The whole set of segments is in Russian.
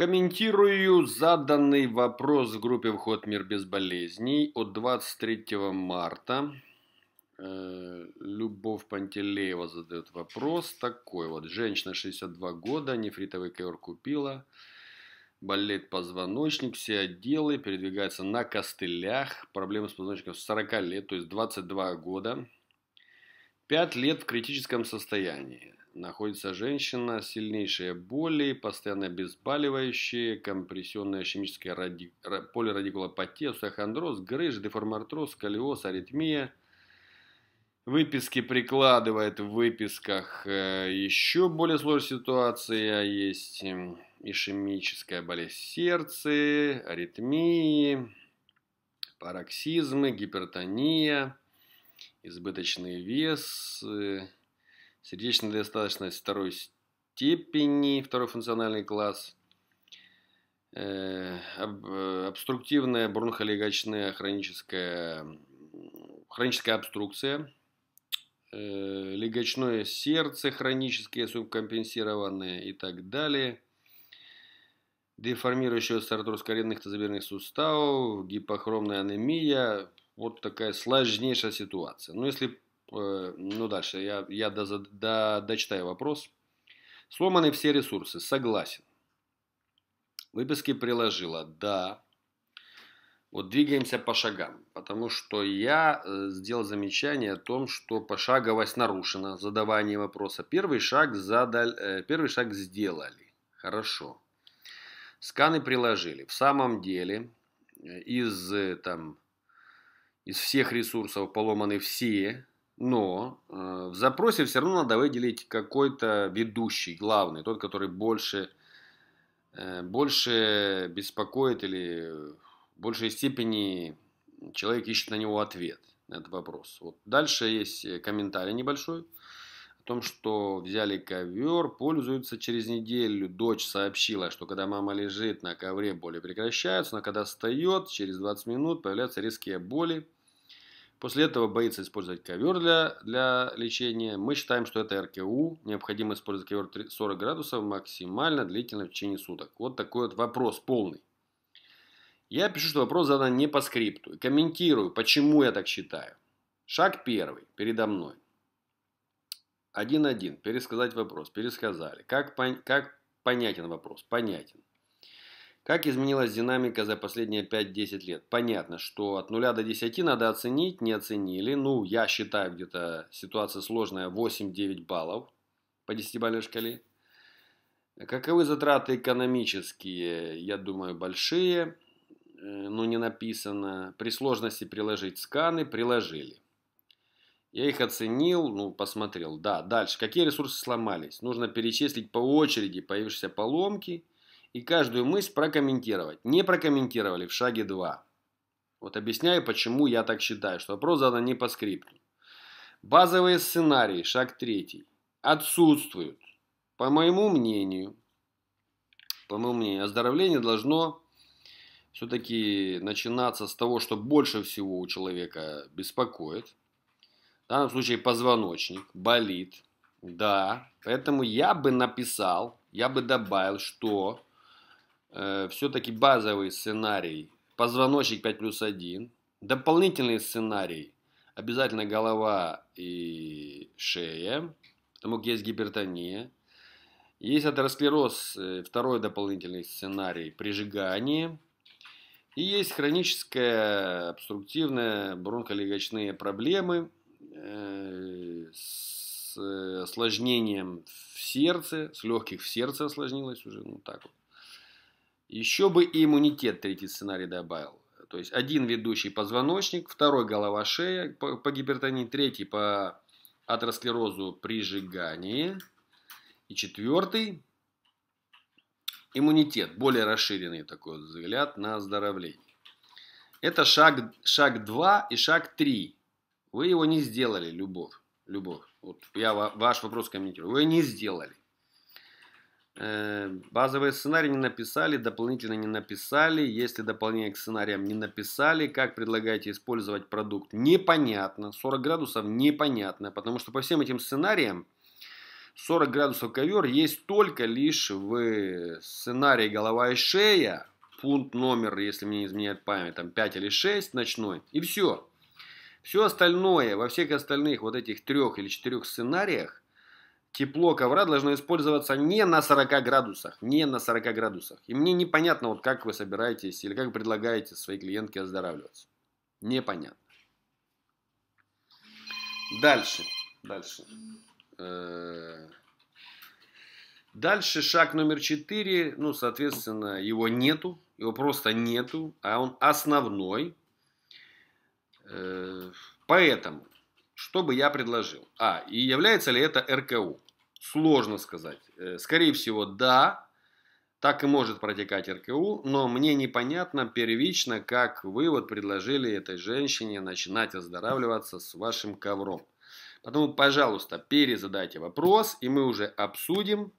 Комментирую заданный вопрос в группе «Вход в мир без болезней» от 23 марта. Э, Любовь Пантелеева задает вопрос такой вот. Женщина 62 года, нефритовый ковер купила, болит позвоночник, все отделы, передвигается на костылях. Проблемы с позвоночником с 40 лет, то есть 22 года. 5 лет в критическом состоянии находится женщина, сильнейшие боли, постоянно обезболивающие, компрессионная химическая ради... полирадикулопатия, остеохондроз, грыж, деформартроз, сколиоз, аритмия. Выписки прикладывает в выписках э, еще более сложная ситуация. Есть эм, ишемическая болезнь сердца, аритмии, пароксизмы, гипертония, избыточный вес, э, сердечная недостаточность второй степени, второй функциональный класс, э, об, э, обструктивная бронхолегочная хроническая, хроническая обструкция, э, легочное сердце хроническое, субкомпенсированное и так далее – деформирующегося артроз коренных тазобедренных суставов, гипохромная анемия. Вот такая сложнейшая ситуация. Но если Э, ну дальше, я, я до, до, дочитаю вопрос. Сломаны все ресурсы, согласен. Выписки приложила, да. Вот двигаемся по шагам, потому что я э, сделал замечание о том, что пошаговость нарушена, задавание вопроса. Первый шаг, задал, э, первый шаг сделали, хорошо. Сканы приложили. В самом деле, из, там, из всех ресурсов поломаны все, но э, в запросе все равно надо выделить какой-то ведущий, главный, тот, который больше, э, больше беспокоит или в большей степени человек ищет на него ответ на этот вопрос. Вот. Дальше есть э, комментарий небольшой о том, что взяли ковер, пользуются через неделю. Дочь сообщила, что когда мама лежит на ковре, боли прекращаются, но когда встает, через 20 минут появляются резкие боли. После этого боится использовать ковер для, для лечения. Мы считаем, что это РКУ. Необходимо использовать ковер 40 градусов максимально длительно в течение суток. Вот такой вот вопрос полный. Я пишу, что вопрос задан не по скрипту. комментирую, почему я так считаю. Шаг первый передо мной. Один-один Пересказать вопрос. Пересказали. Как, пон... как понятен вопрос? Понятен. Как изменилась динамика за последние 5-10 лет? Понятно, что от 0 до 10 надо оценить, не оценили. Ну, я считаю, где-то ситуация сложная 8-9 баллов по 10-бальной шкале. Каковы затраты экономические? Я думаю, большие, э, но не написано. При сложности приложить сканы приложили. Я их оценил, ну, посмотрел. Да, дальше. Какие ресурсы сломались? Нужно перечислить по очереди появившиеся поломки – и каждую мысль прокомментировать. Не прокомментировали в шаге 2. Вот объясняю, почему я так считаю, что вопрос задан не по скрипту. Базовые сценарии, шаг 3, отсутствуют. По моему мнению, по моему мнению, оздоровление должно все-таки начинаться с того, что больше всего у человека беспокоит. В данном случае позвоночник болит. Да, поэтому я бы написал, я бы добавил, что Э, все-таки базовый сценарий позвоночник 5 плюс 1, дополнительный сценарий обязательно голова и шея, потому как есть гипертония. Есть атеросклероз, э, второй дополнительный сценарий, прижигание. И есть хроническая обструктивная бронхолегочные проблемы э, с осложнением в сердце, с легких в сердце осложнилось уже, ну так вот. Еще бы и иммунитет третий сценарий добавил. То есть один ведущий позвоночник, второй голова шея по, по гипертонии, третий по атеросклерозу при и четвертый иммунитет, более расширенный такой взгляд на оздоровление. Это шаг, шаг 2 и шаг 3. Вы его не сделали, любовь. Любовь. Вот я ваш вопрос комментирую. Вы не сделали. Эм, базовые сценарии не написали, дополнительно не написали. Если дополнение к сценариям не написали, как предлагаете использовать продукт? Непонятно. 40 градусов непонятно, потому что по всем этим сценариям 40 градусов ковер есть только лишь в сценарии голова и шея, пункт номер, если мне не изменяет память, там 5 или 6 ночной, и все. Все остальное, во всех остальных вот этих трех или четырех сценариях тепло ковра должно использоваться не на 40 градусах, не на 40 градусах. И мне непонятно, вот как вы собираетесь или как предлагаете своей клиентке оздоравливаться. Непонятно. Дальше, дальше. Э, дальше шаг номер 4, ну, соответственно, его нету, его просто нету, а он основной. Э, поэтому что бы я предложил? А, и является ли это РКУ? Сложно сказать. Э, скорее всего, да, так и может протекать РКУ, но мне непонятно первично, как вы вот предложили этой женщине начинать оздоравливаться с вашим ковром. Поэтому, пожалуйста, перезадайте вопрос, и мы уже обсудим,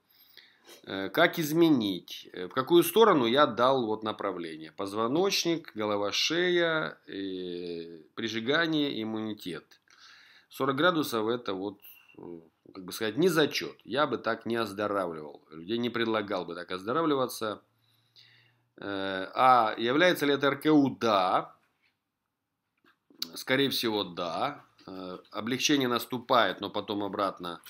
э, как изменить, э, в какую сторону я дал вот направление. Позвоночник, голова шея, прижигание, иммунитет – 40 градусов это вот, э, как бы сказать, не зачет. Я бы так не оздоравливал. Людей не предлагал бы так оздоравливаться. Э, а является ли это РКУ? Да. Скорее всего, да. Э, облегчение наступает, но потом обратно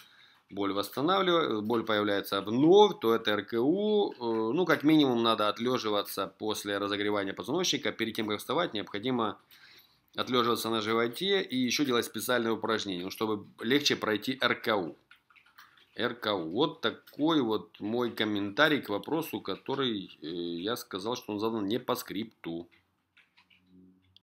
боль восстанавливается, боль появляется вновь, то это РКУ. Ну, как минимум, надо отлеживаться после разогревания позвоночника. Перед тем, как вставать, необходимо отлеживаться на животе и еще делать специальные упражнения, ну, чтобы легче пройти РКУ. РКУ. Вот такой вот мой комментарий к вопросу, который э, я сказал, что он задан не по скрипту.